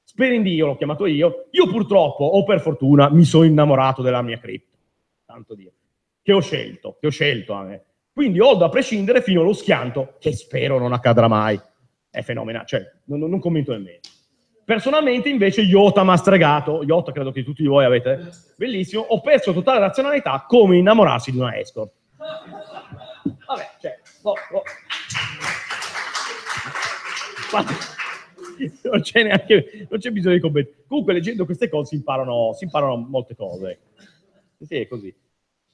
Speri in Dio, l'ho chiamato io. Io purtroppo, o per fortuna, mi sono innamorato della mia cripto. Tanto dire, Che ho scelto, che ho scelto a me. Quindi hold a prescindere fino allo schianto, che spero non accadrà mai. È fenomenale, cioè non, non commento nemmeno. Personalmente invece Iota mi ha stregato, Iota credo che tutti voi avete, bellissimo, ho perso totale razionalità come innamorarsi di una escort. Vabbè, cioè, oh, oh. Non c'è neanche, non c'è bisogno di competere. Comunque leggendo queste cose si imparano, si imparano molte cose. Sì, è così.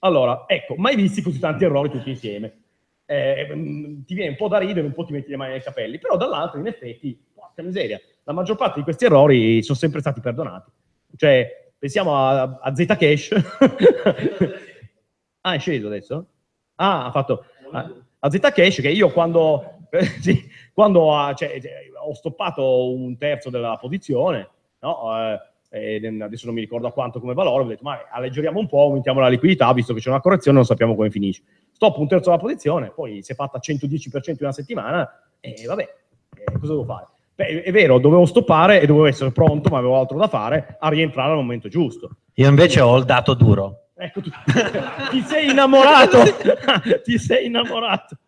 Allora, ecco, mai visti così tanti errori tutti insieme. Eh, mm, ti viene un po' da ridere, un po' ti metti le mani nei capelli, però dall'altro in effetti, porca miseria, la maggior parte di questi errori sono sempre stati perdonati. Cioè, pensiamo a, a Zcash. ah, è sceso adesso? Ah, ha fatto... A, a Zcash che io quando, eh, quando ha, cioè, cioè, ho stoppato un terzo della posizione, no? Eh, adesso non mi ricordo a quanto come valore, ho detto ma alleggeriamo un po', aumentiamo la liquidità, visto che c'è una correzione, non sappiamo come finisce. Stop un terzo della posizione, poi si è fatta 110% in una settimana, e vabbè, eh, cosa devo fare? Beh, è vero, dovevo stoppare e dovevo essere pronto, ma avevo altro da fare, a rientrare al momento giusto. Io invece ho il dato duro. Ecco, tu, ti sei innamorato, ti sei innamorato.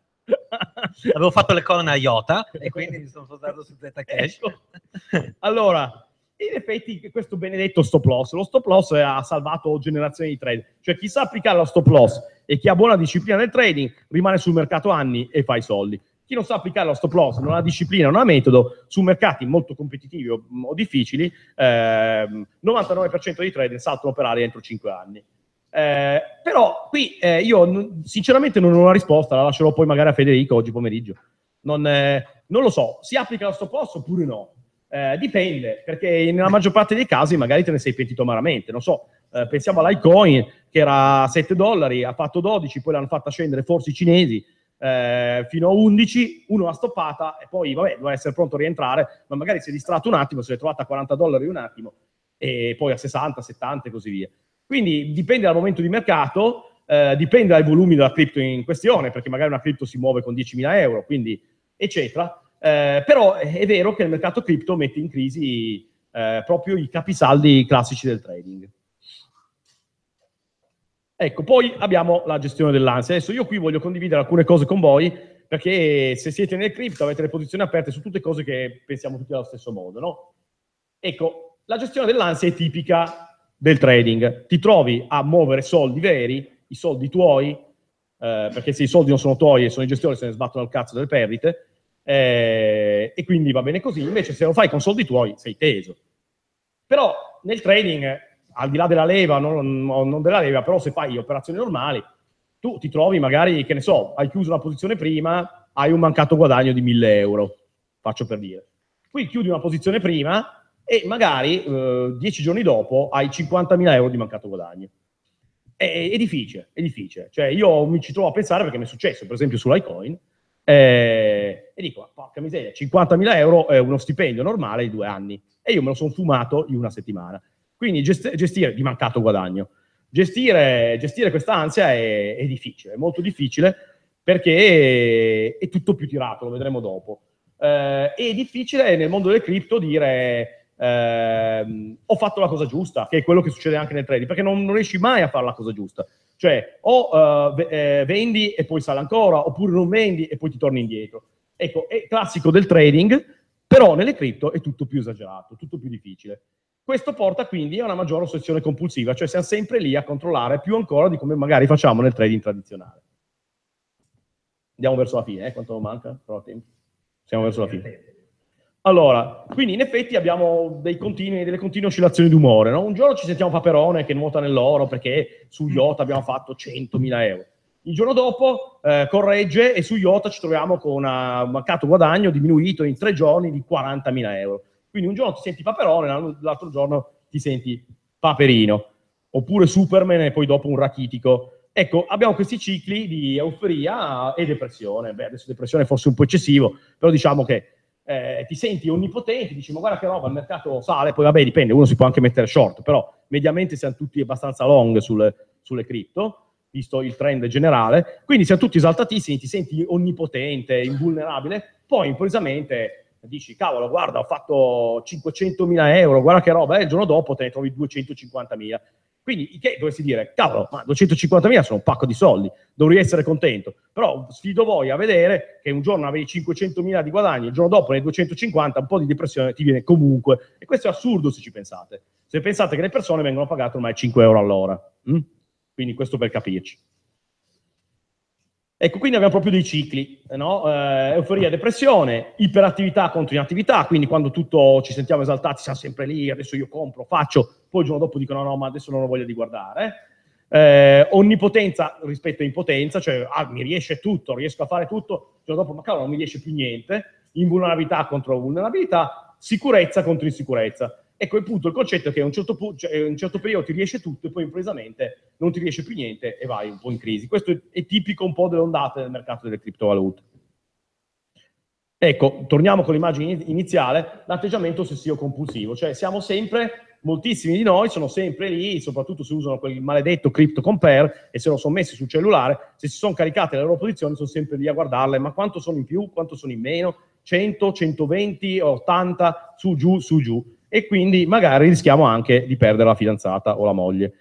Avevo fatto le corna a IOTA e ecco. quindi mi sono soldato su Zcash. Ecco. Allora, in effetti questo benedetto stop loss, lo stop loss ha salvato generazioni di trade, cioè chi sa applicare lo stop loss e chi ha buona disciplina nel trading rimane sul mercato anni e fa i soldi chi non sa applicare lo stop loss, non ha disciplina, non ha metodo, su mercati molto competitivi o, mm, o difficili, eh, 99% dei trader saltano per aria entro 5 anni. Eh, però qui eh, io sinceramente non ho una risposta, la lascerò poi magari a Federico oggi pomeriggio. Non, eh, non lo so, si applica lo stop loss oppure no? Eh, dipende, perché nella maggior parte dei casi magari te ne sei pentito amaramente, non so, eh, pensiamo all'icoin che era a 7 dollari, ha fatto 12, poi l'hanno fatta scendere forse i cinesi, eh, fino a 11, uno la stoppata e poi vabbè, doveva essere pronto a rientrare, ma magari si è distratto un attimo, si è trovata a 40 dollari un attimo e poi a 60, 70 e così via. Quindi dipende dal momento di mercato, eh, dipende dai volumi della cripto in questione, perché magari una cripto si muove con 10.000 euro, quindi eccetera. Eh, però è vero che il mercato cripto mette in crisi eh, proprio i capisaldi classici del trading. Ecco, poi abbiamo la gestione dell'ansia. Adesso io qui voglio condividere alcune cose con voi, perché se siete nel cripto avete le posizioni aperte su tutte cose che pensiamo tutti allo stesso modo, no? Ecco, la gestione dell'ansia è tipica del trading. Ti trovi a muovere soldi veri, i soldi tuoi, eh, perché se i soldi non sono tuoi e sono in gestione se ne sbattono al cazzo delle perdite, eh, e quindi va bene così. Invece se lo fai con soldi tuoi sei teso. Però nel trading al di là della leva, non, non della leva, però se fai operazioni normali, tu ti trovi magari, che ne so, hai chiuso una posizione prima, hai un mancato guadagno di 1000 euro, faccio per dire. Qui chiudi una posizione prima e magari eh, dieci giorni dopo hai 50.000 euro di mancato guadagno. È, è, difficile, è difficile. Cioè io mi ci trovo a pensare perché mi è successo, per esempio sull'iCoin, eh, e dico, ah, porca miseria, 50.000 euro è uno stipendio normale di due anni e io me lo sono fumato in una settimana. Quindi gest gestire di mancato guadagno. Gestire, gestire questa ansia è, è, difficile, è molto difficile perché è, è tutto più tirato, lo vedremo dopo. Eh, è difficile nel mondo delle cripto dire eh, ho fatto la cosa giusta, che è quello che succede anche nel trading, perché non, non riesci mai a fare la cosa giusta. Cioè o eh, eh, vendi e poi sale ancora, oppure non vendi e poi ti torni indietro. Ecco, è classico del trading, però nelle cripto è tutto più esagerato, tutto più difficile. Questo porta quindi a una maggiore ossessione compulsiva, cioè siamo sempre lì a controllare più ancora di come magari facciamo nel trading tradizionale. Andiamo verso la fine, eh? quanto manca? Siamo verso la fine. Allora, quindi in effetti abbiamo continui, delle continue oscillazioni d'umore. No? Un giorno ci sentiamo Paperone che nuota nell'oro perché su IOTA abbiamo fatto 100.000 euro. Il giorno dopo eh, corregge e su IOTA ci troviamo con una, un mancato guadagno diminuito in tre giorni di 40.000 euro. Quindi un giorno ti senti Paperone, l'altro giorno ti senti Paperino, oppure Superman e poi dopo un rachitico. Ecco, abbiamo questi cicli di euforia e depressione. Beh, adesso depressione è forse un po' eccessivo, però diciamo che eh, ti senti onnipotente, dici ma guarda che roba, il mercato sale, poi vabbè dipende, uno si può anche mettere short, però mediamente siamo tutti abbastanza long sul, sulle cripto, visto il trend generale, quindi siamo tutti esaltatissimi, ti senti onnipotente, invulnerabile, poi improvvisamente dici cavolo guarda ho fatto 500.000 euro, guarda che roba, e il giorno dopo te ne trovi 250.000. Quindi che dovresti dire, cavolo, ma 250.000 sono un pacco di soldi, dovrei essere contento. Però sfido voi a vedere che un giorno avevi 500.000 di guadagni, il giorno dopo ne 250, un po' di depressione ti viene comunque. E questo è assurdo se ci pensate. Se pensate che le persone vengono pagate ormai 5 euro all'ora. Hm? Quindi questo per capirci. Ecco, quindi abbiamo proprio dei cicli, no? eh, euforia, depressione, iperattività contro inattività, quindi quando tutto ci sentiamo esaltati siamo sempre lì, adesso io compro, faccio, poi il giorno dopo dicono no, no ma adesso non ho voglia di guardare. Eh, onnipotenza rispetto a impotenza, cioè ah, mi riesce tutto, riesco a fare tutto, il giorno dopo ma cavolo non mi riesce più niente. Invulnerabilità contro vulnerabilità, sicurezza contro insicurezza. Ecco, il punto, il concetto è che a un, certo pu- cioè, un certo periodo ti riesce tutto e poi improvvisamente non ti riesce più niente e vai un po' in crisi. Questo è tipico un po' delle ondate del mercato delle criptovalute. Ecco, torniamo con l'immagine iniziale, l'atteggiamento ossessivo compulsivo, cioè siamo sempre, moltissimi di noi sono sempre lì, soprattutto se usano quel maledetto crypto compare e se lo sono messi sul cellulare, se si sono caricate le loro posizioni sono sempre lì a guardarle, ma quanto sono in più, quanto sono in meno, 100, 120, 80, su giù, su giù e quindi magari rischiamo anche di perdere la fidanzata o la moglie.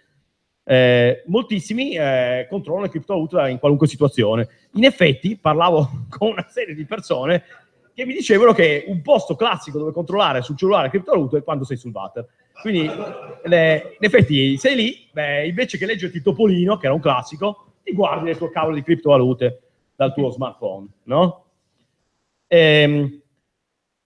Eh, moltissimi eh, controllano le criptovalute in qualunque situazione. In effetti parlavo con una serie di persone che mi dicevano che un posto classico dove controllare sul cellulare le criptovalute è quando sei sul water. Quindi le, in effetti sei lì, beh, invece che leggerti Topolino, che era un classico, ti guardi le tue cavolo di criptovalute dal tuo smartphone, no? Ehm,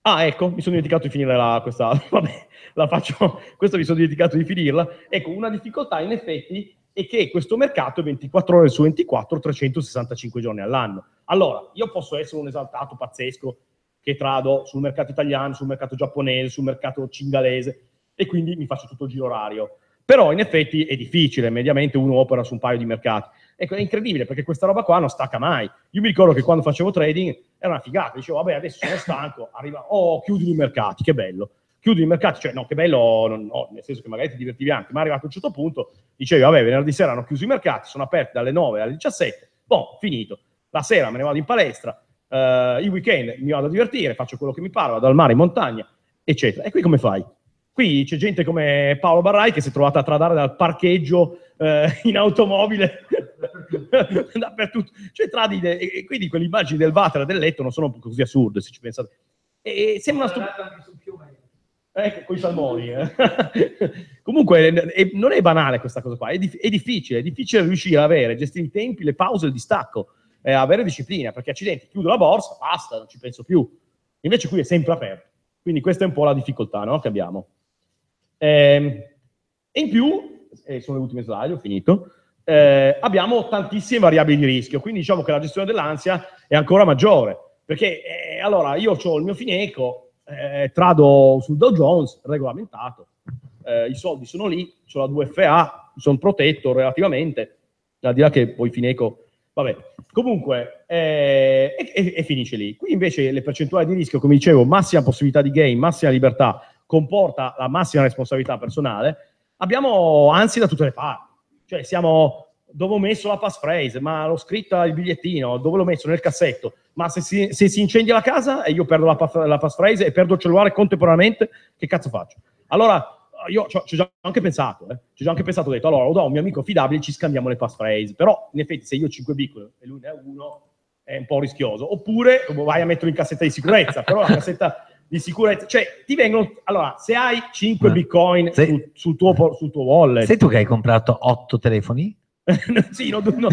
Ah, ecco, mi sono dimenticato di finire la, questa, vabbè, la faccio, questa mi sono dimenticato di finirla. Ecco, una difficoltà in effetti è che questo mercato è 24 ore su 24, 365 giorni all'anno. Allora, io posso essere un esaltato pazzesco che trado sul mercato italiano, sul mercato giapponese, sul mercato cingalese e quindi mi faccio tutto il giro orario. Però in effetti è difficile, mediamente uno opera su un paio di mercati. Ecco, è incredibile perché questa roba qua non stacca mai. Io mi ricordo che quando facevo trading era una figata, dicevo vabbè adesso sono stanco, arriva, oh chiudi i mercati, che bello. Chiudi i mercati, cioè no, che bello, non, no, nel senso che magari ti divertivi anche, ma è arrivato a un certo punto, dicevi vabbè venerdì sera hanno chiuso i mercati, sono aperti dalle 9 alle 17, boh, finito. La sera me ne vado in palestra, eh, il weekend mi vado a divertire, faccio quello che mi pare, vado al mare, in montagna, eccetera. E qui come fai? Qui c'è gente come Paolo Barrai che si è trovata a tradare dal parcheggio eh, in automobile dappertutto, cioè tradide, e, e quindi quelle immagini del e del letto non sono così assurde se ci pensate. E, e sembra una stupidità. Ecco, con i salmoni. Eh. Comunque, è, non è banale questa cosa qua, è, di, è, difficile, è difficile riuscire a avere, gestire i tempi, le pause, il distacco, eh, avere disciplina, perché accidenti, chiudo la borsa, basta, non ci penso più. Invece qui è sempre aperto. Quindi questa è un po' la difficoltà no? che abbiamo. Eh, e in più, eh, sono le ultime slide, ho finito, eh, abbiamo tantissime variabili di rischio, quindi diciamo che la gestione dell'ansia è ancora maggiore, perché eh, allora io ho il mio fineco, eh, trado sul Dow Jones, regolamentato, eh, i soldi sono lì, ho la 2FA, sono protetto relativamente, al di là che poi fineco... Vabbè, comunque, eh, e, e finisce lì. Qui invece le percentuali di rischio, come dicevo, massima possibilità di gain, massima libertà, comporta la massima responsabilità personale, abbiamo ansia da tutte le parti cioè siamo dove ho messo la passphrase, ma l'ho scritta il bigliettino, dove l'ho messo? Nel cassetto. Ma se si, se si incendia la casa e io perdo la, la passphrase e perdo il cellulare contemporaneamente, che cazzo faccio? Allora, io ci ho già anche pensato, eh. ci ho già anche pensato, ho detto, allora, lo un mio amico fidabile, ci scambiamo le passphrase, però in effetti se io ho 5 piccolo e lui ne ha uno, è un po' rischioso. Oppure vai a metterlo in cassetta di sicurezza, però la cassetta di sicurezza, cioè ti vengono, allora se hai 5 eh. bitcoin se, sul, sul, tuo, sul tuo wallet. Sei tu che hai comprato 8 telefoni? sì, no, no,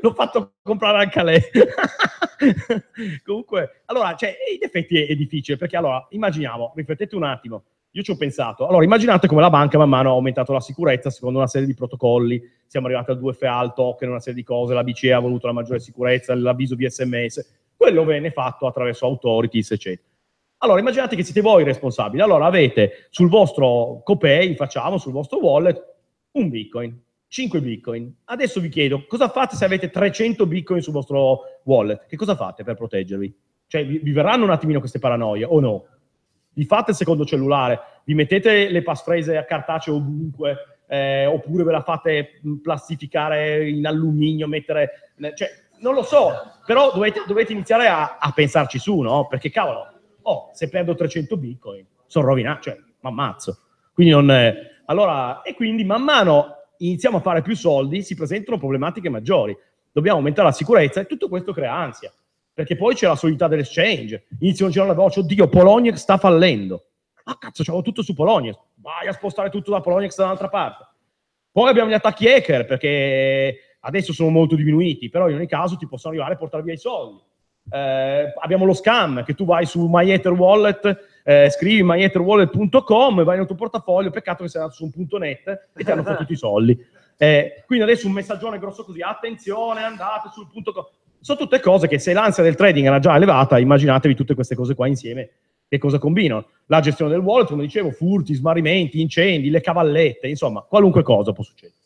l'ho fatto comprare anche a lei. Comunque, allora, cioè, in effetti è, è, difficile perché allora, immaginiamo, riflettete un attimo, io ci ho pensato, allora immaginate come la banca man mano ha aumentato la sicurezza secondo una serie di protocolli, siamo arrivati al 2FA, al token, una serie di cose, la BCE ha voluto la maggiore sicurezza, l'avviso di sms, quello venne fatto attraverso authorities, eccetera. Allora immaginate che siete voi i responsabili, allora avete sul vostro copay, facciamo, sul vostro wallet, un bitcoin, 5 bitcoin. Adesso vi chiedo, cosa fate se avete 300 bitcoin sul vostro wallet? Che cosa fate per proteggervi? Cioè, vi, vi verranno un attimino queste paranoie o no? Vi fate il secondo cellulare, vi mettete le passphrase a cartaceo ovunque, eh, oppure ve la fate mm, plastificare in alluminio, mettere... Eh, cioè, non lo so, però dovete, dovete iniziare a, a pensarci su, no? Perché cavolo, oh, se perdo 300 bitcoin, sono rovinato, cioè, mi ammazzo. Quindi non, eh, allora, e quindi man mano iniziamo a fare più soldi, si presentano problematiche maggiori, dobbiamo aumentare la sicurezza e tutto questo crea ansia, perché poi c'è la solidità dell'exchange, iniziano a girare la voce, oddio, Polonia sta fallendo. Ah cazzo, c'avevo tutto su Polonia, vai a spostare tutto da Poloniex da un'altra parte. Poi abbiamo gli attacchi hacker, perché adesso sono molto diminuiti, però in ogni caso ti possono arrivare a portare via i soldi. Eh, abbiamo lo scam che tu vai su MyEtherWallet, eh, scrivi myetherwallet.com, vai nel tuo portafoglio, peccato che sei andato su un .net e ti hanno fottuto i soldi. Eh, quindi adesso un messaggione grosso così, attenzione, andate sul .com. Sono tutte cose che se l'ansia del trading era già elevata, immaginatevi tutte queste cose qua insieme che cosa combinano. La gestione del wallet, come dicevo, furti, smarrimenti, incendi, le cavallette, insomma, qualunque cosa può succedere.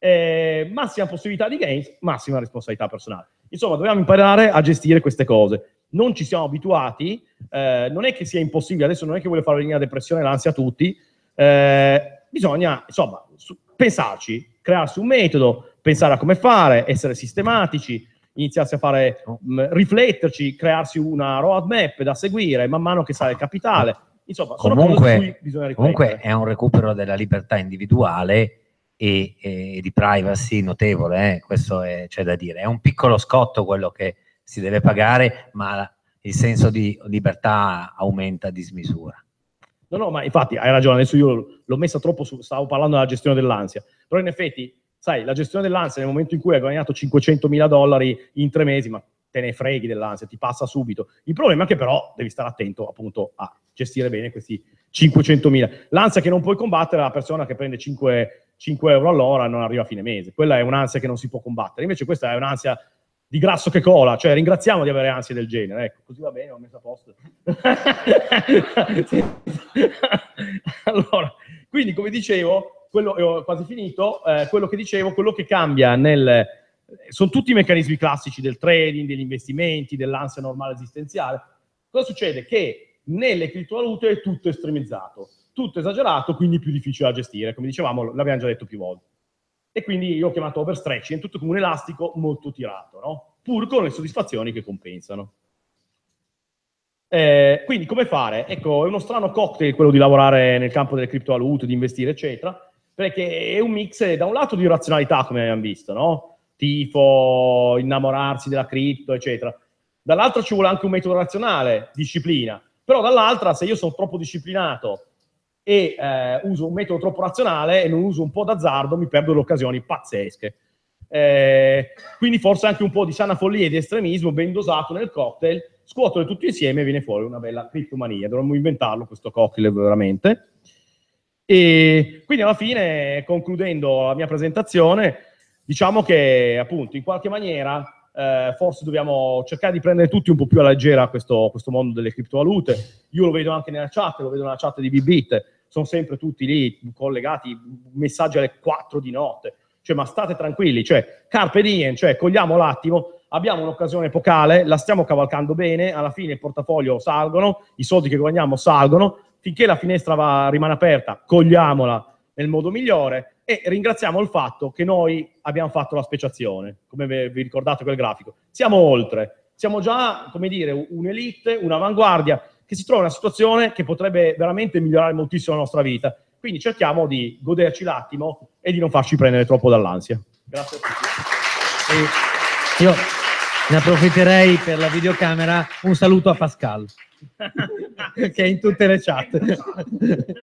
Eh, massima possibilità di gains, massima responsabilità personale. Insomma, dobbiamo imparare a gestire queste cose. Non ci siamo abituati, eh, non è che sia impossibile, adesso non è che voglio fare venire la depressione e l'ansia a tutti, eh, bisogna, insomma, su, pensarci, crearsi un metodo, pensare a come fare, essere sistematici, iniziarsi a fare, mh, rifletterci, crearsi una roadmap da seguire man mano che sale il capitale. Insomma, comunque, comunque è un recupero della libertà individuale e, e di privacy notevole, eh, questo è, c'è da dire. È un piccolo scotto quello che si deve pagare, ma il senso di libertà aumenta a dismisura. No, no, ma infatti hai ragione, adesso io l'ho messa troppo su, stavo parlando della gestione dell'ansia, però in effetti, sai, la gestione dell'ansia nel momento in cui hai guadagnato 500 mila dollari in tre mesi, ma te ne freghi dell'ansia, ti passa subito. Il problema è che però devi stare attento appunto a gestire bene questi, 500.000. L'ansia che non puoi combattere è la persona che prende 5, 5 euro all'ora e non arriva a fine mese. Quella è un'ansia che non si può combattere. Invece questa è un'ansia di grasso che cola, cioè ringraziamo di avere ansie del genere, ecco, così va bene, ho messo a posto. allora, quindi come dicevo, quello, eh, ho quasi finito, eh, quello che dicevo, quello che cambia nel... Sono tutti i meccanismi classici del trading, degli investimenti, dell'ansia normale esistenziale. Cosa succede? Che nelle criptovalute è tutto estremizzato, tutto esagerato, quindi più difficile da gestire, come dicevamo, l'abbiamo già detto più volte. E quindi io ho chiamato overstretching, tutto come un elastico molto tirato, no? pur con le soddisfazioni che compensano. Eh, quindi come fare? Ecco, è uno strano cocktail quello di lavorare nel campo delle criptovalute, di investire, eccetera, perché è un mix eh, da un lato di razionalità, come abbiamo visto, no? tifo, innamorarsi della cripto, eccetera. Dall'altro ci vuole anche un metodo razionale, disciplina, però dall'altra, se io sono troppo disciplinato e eh, uso un metodo troppo razionale e non uso un po' d'azzardo, mi perdo le occasioni pazzesche. Eh, quindi forse anche un po' di sana follia e di estremismo ben dosato nel cocktail, scuotole tutto insieme e viene fuori una bella criptomania. Dovremmo inventarlo questo cocktail veramente. E quindi alla fine, concludendo la mia presentazione, diciamo che appunto in qualche maniera eh, forse dobbiamo cercare di prendere tutti un po' più alla leggera questo, questo, mondo delle criptovalute. Io lo vedo anche nella chat, lo vedo nella chat di Bibit, sono sempre tutti lì collegati, messaggi alle 4 di notte. Cioè, ma state tranquilli, cioè, carpe diem, cioè, cogliamo l'attimo, abbiamo un'occasione epocale, la stiamo cavalcando bene, alla fine il portafoglio salgono, i soldi che guadagniamo salgono, finché la finestra va, rimane aperta, cogliamola nel modo migliore, e ringraziamo il fatto che noi abbiamo fatto la speciazione, come vi ricordate quel grafico. Siamo oltre, siamo già, come dire, un'elite, un'avanguardia, che si trova in una situazione che potrebbe veramente migliorare moltissimo la nostra vita. Quindi cerchiamo di goderci l'attimo e di non farci prendere troppo dall'ansia. Grazie a tutti. E io ne approfitterei per la videocamera. Un saluto a Pascal, che è in tutte le chat.